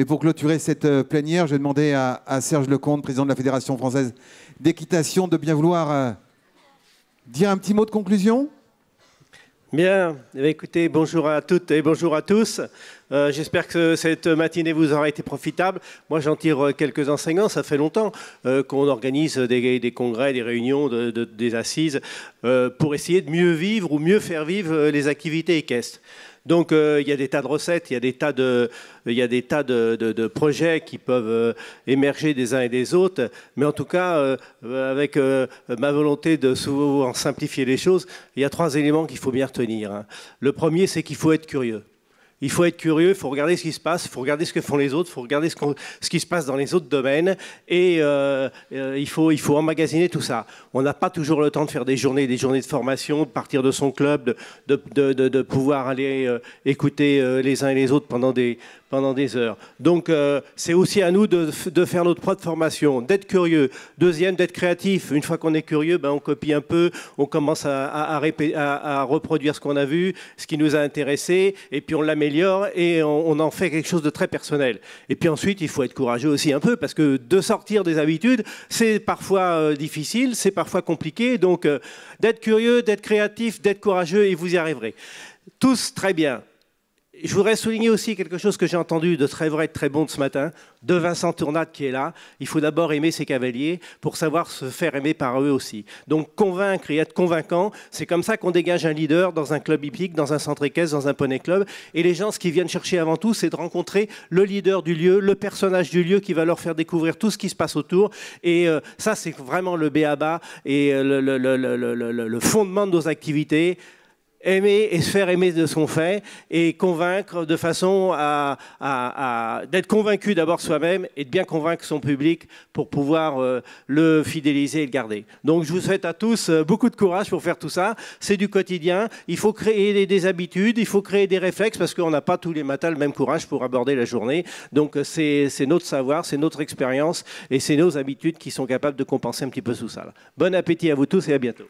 Mais pour clôturer cette euh, plénière, je vais demander à, Serge Lecomte, président de la Fédération française d'équitation, de bien vouloir euh, dire un petit mot de conclusion. Eh bien, écoutez, bonjour à toutes et bonjour à tous. Euh, j'espère que cette matinée vous aura été profitable. Moi, j'en tire euh, quelques enseignants. Ça fait longtemps euh, qu'on organise des, congrès, des réunions, de, des assises pour essayer de mieux vivre ou mieux faire vivre les activités équestres. Donc il y a des tas de recettes, il y a des tas de, des tas de, projets qui peuvent émerger des uns et des autres. Mais en tout cas, avec ma volonté de souvent simplifier les choses, il y a trois éléments qu'il faut bien retenir. Hein. Le premier, c'est qu'il faut être curieux. Il faut être curieux, il faut regarder ce qui se passe, il faut regarder ce que font les autres, il faut regarder ce, qui se passe dans les autres domaines, et euh, euh, il, faut, emmagasiner tout ça. On n'a pas toujours le temps de faire des journées, des journées de formation, de partir de son club, de, pouvoir aller euh, écouter les uns et les autres pendant des, pendant des heures. Donc euh, c'est aussi à nous de, de, faire notre propre formation, d'être curieux. Deuxième, d'être créatif. Une fois qu'on est curieux, ben, on copie un peu, on commence à, à, à, reproduire ce qu'on a vu, ce qui nous a intéressé, et puis on l'améliore et on, on, en fait quelque chose de très personnel. Et puis ensuite, il faut être courageux aussi un peu, parce que de sortir des habitudes, c'est parfois euh, difficile, c'est parfois compliqué. Donc euh, d'être curieux, d'être créatif, d'être courageux, et vous y arriverez. Tous très bien je voudrais souligner aussi quelque chose que j'ai entendu de très vrai, de très bon de ce matin, de Vincent Tournade qui est là. Il faut d'abord aimer ses cavaliers pour savoir se faire aimer par eux aussi. Donc convaincre et être convaincant, c'est comme ça qu'on dégage un leader dans un club hippique, dans un centre équestre, dans un poney club. Et les gens, ce qu'ils viennent chercher avant tout, c'est de rencontrer le leader du lieu, le personnage du lieu qui va leur faire découvrir tout ce qui se passe autour. Et euh, ça, c'est vraiment le béaba et euh, le, le, le fondement de nos activités aimer et se faire aimer de qu'on fait et convaincre de façon à, à, d'être convaincu d'abord soi-même et de bien convaincre son public pour pouvoir euh, le fidéliser et le garder. Donc je vous souhaite à tous euh, beaucoup de courage pour faire tout ça. C'est du quotidien. Il faut créer des, habitudes, il faut créer des réflexes parce qu'on n'a pas tous les matins le même courage pour aborder la journée. Donc euh, c'est, notre savoir, c'est notre expérience et c'est nos habitudes qui sont capables de compenser un petit peu tout ça. Bon appétit à vous tous et à bientôt.